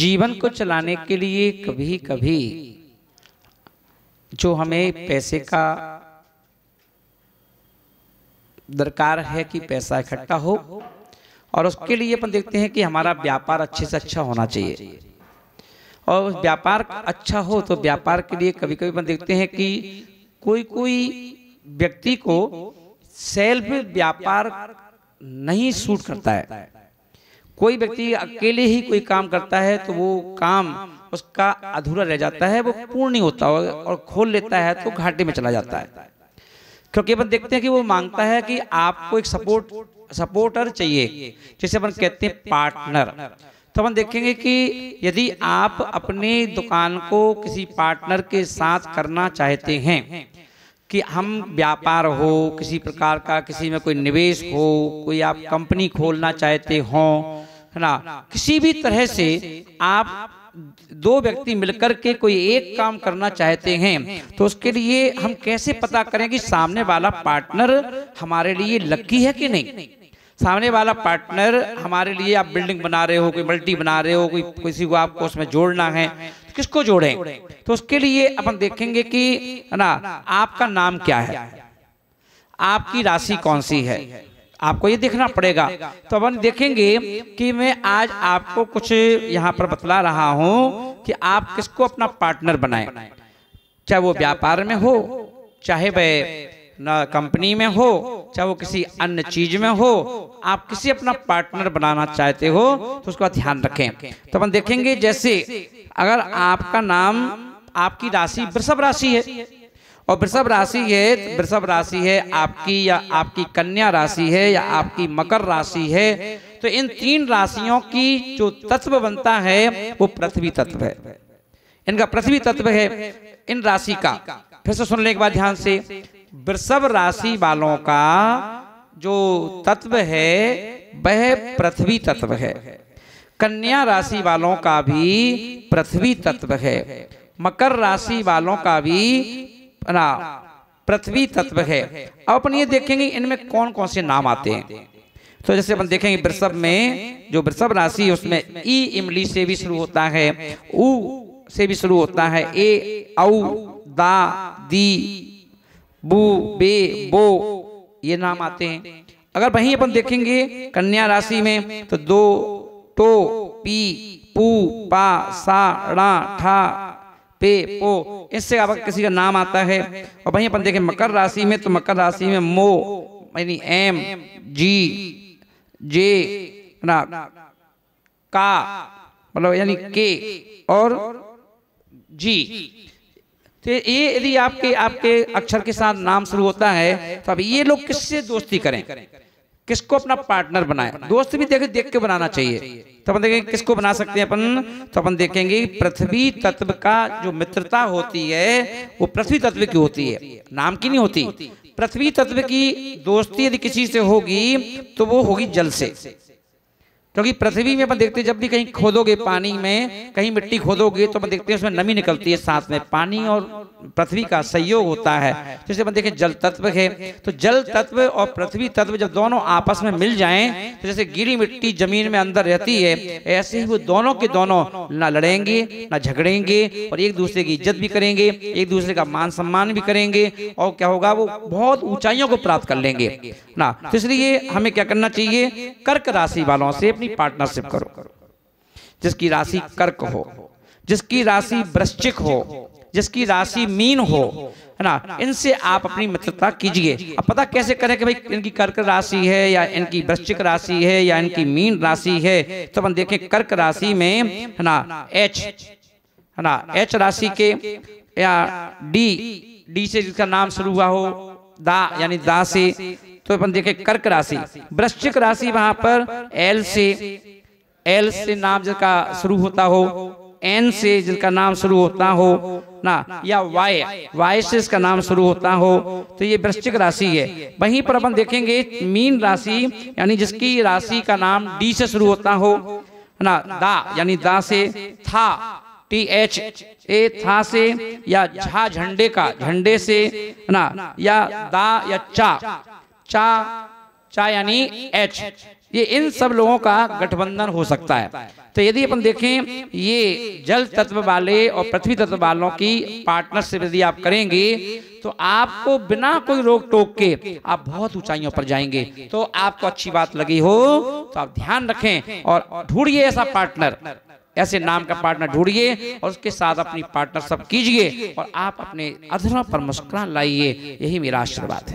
जीवन को चलाने के लिए कभी कभी जो हमें पैसे का दरकार है कि पैसा इकट्ठा हो और उसके लिए अपन देखते हैं कि हमारा व्यापार अच्छे से अच्छा होना अच्छा चाहिए और व्यापार अच्छा, अच्छा हो तो, तो व्यापार के लिए कभी कभी अपन देखते हैं कि कोई कोई व्यक्ति को सेल्फ व्यापार नहीं सूट करता है कोई व्यक्ति अकेले ही कोई काम करता है तो, तो वो काम उसका अधूरा रह जाता है वो पूर्ण नहीं होता और खोल लेता है तो, तो घाटे में चला जाता है क्योंकि अपन देखते हैं कि वो मांगता है कि आपको एक सपोर्ट सपोर्टर चाहिए जिसे अपन कहते हैं तो पार्टनर तो अपन देखेंगे कि यदि आप अपने दुकान को किसी पार्टनर के साथ करना चाहते हैं कि हम व्यापार हो किसी प्रकार का किसी में कोई निवेश हो कोई आप कंपनी खोलना चाहते हों है ना किसी भी तरह से आप दो व्यक्ति मिलकर के कोई एक काम करना चाहते हैं तो उसके लिए हम कैसे पता करें कि सामने वाला पार्टनर हमारे लिए लकी है कि नहीं सामने वाला पार्टनर हमारे लिए आप बिल्डिंग बना रहे हो कोई मल्टी बना रहे हो कोई किसी को आपको उसमें जोड़ना है तो किसको जोड़ें तो उसके लिए अपन देखेंगे कि ना आपका नाम क्या है आपकी राशि कौन सी है आपको ये देखना पड़ेगा तो अपन देखेंगे कि मैं आज आपको कुछ यहाँ पर बतला रहा हूँ कि आप किसको अपना पार्टनर बनाएं चाहे वो व्यापार में हो चाहे वह कंपनी में हो चाहे वो किसी अन्य चीज में हो आप किसी अपना पार्टनर बनाना चाहते हो तो उसका ध्यान रखें तो अपन देखेंगे जैसे अगर आपका नाम आपकी राशि वृषभ राशि है और वृषभ राशि है वृषभ राशि है आपकी या आपकी कन्या राशि है या आपकी मकर राशि है तो इन तीन राशियों की जो तत्व बनता है वो पृथ्वी तत्व है इनका पृथ्वी तत्व है इन राशि का फिर से सुनने के बाद ध्यान से वृषभ राशि वालों का जो तत्व है वह पृथ्वी तत्व है कन्या राशि वालों का भी पृथ्वी तत्व है मकर राशि वालों का भी ना पृथ्वी तत्व है अब अपन ये देखेंगे इनमें कौन कौन से नाम आते हैं तो जैसे अपन देखेंगे वृषभ में जो वृषभ राशि है उसमें ई इमली से भी शुरू होता है उ से भी शुरू होता है ए औ दा दी बू बे बो ये नाम आते हैं अगर वहीं अपन देखेंगे कन्या राशि में तो दो टो पी पू पा सा रा ठा पे पो इससे अब किसी का नाम आता है और वहीं अपन देखें मकर राशि में तो मकर राशि में मो यानी एम जी जे ना का मतलब यानी के और जी तो ये यदि आपके आपके अक्षर के साथ नाम शुरू होता है तो अब ये लोग किससे दोस्ती करें किसको अपना पार्टनर बनाए दोस्त भी देख देख के बनाना चाहिए तो अपन देखेंगे किसको बना सकते हैं अपन तो अपन देखेंगे पृथ्वी तत्व का जो मित्रता होती है वो पृथ्वी तत्व की होती है नाम की नहीं होती पृथ्वी तत्व की दोस्ती यदि किसी से होगी तो वो होगी जल से क्योंकि पृथ्वी में अपन देखते हैं जब भी कहीं खोदोगे पानी में कहीं मिट्टी खोदोगे तो अपन देखते हैं उसमें नमी निकलती है साथ में पानी और पृथ्वी का सहयोग होता है जैसे अपन देखें जल तत्व है तो जल तत्व और पृथ्वी तत्व जब दोनों आपस में मिल जाएं तो जैसे गीली मिट्टी जमीन में अंदर रहती है ऐसे ही वो दोनों के दोनों ना लड़ेंगे ना झगड़ेंगे और एक दूसरे की इज्जत भी करेंगे एक दूसरे का मान सम्मान भी करेंगे और क्या होगा वो बहुत ऊंचाइयों को प्राप्त कर लेंगे ना तो इसलिए हमें क्या करना चाहिए कर्क राशि वालों से अपनी पार्टनरशिप करो जिसकी राशि कर्क हो जिसकी राशि वृश्चिक हो जिसकी राशि मीन हो है ना इनसे आप अपनी मित्रता कीजिए अब पता कैसे करें कि भाई इनकी कर्क राशि है या इनकी वृश्चिक राशि है या इनकी मीन राशि है तो अपन तो देखें कर्क राशि में है ना एच है ना एच राशि के या डी डी से जिसका नाम शुरू हुआ हो दा यानी दा से तो अपन तो देखें कर्क राशि वृश्चिक राशि वहां पर एल से एल से नाम जिसका शुरू होता हो एन से जिसका नाम शुरू होता हो ना या वाय वाय से इसका नाम शुरू होता हो तो ये वृश्चिक राशि है वहीं पर अपन देखेंगे मीन राशि यानी जिसकी राशि का नाम डी से शुरू होता हो ना दा यानी दा से था टी एच ए था से या झा झंडे का झंडे से ना या दा या चा चा चा यानी एच ये इन सब लोगों का गठबंधन हो सकता है तो यदि तो अपन देखें ये जल तत्व वाले और पृथ्वी तत्व वालों की पार्टनरशिप यदि आप करेंगे तो आपको बिना कोई रोक टोक के आप बहुत ऊंचाइयों पर जाएंगे तो आपको तो अच्छी बात लगी हो तो आप ध्यान तो रखें और ढूंढिए ऐसा पार्टनर ऐसे नाम का पार्टनर ढूंढिए और उसके साथ अपनी पार्टनरशिप कीजिए और आप अपने अधरों पर मुस्कुरा लाइए यही मेरा आशीर्वाद है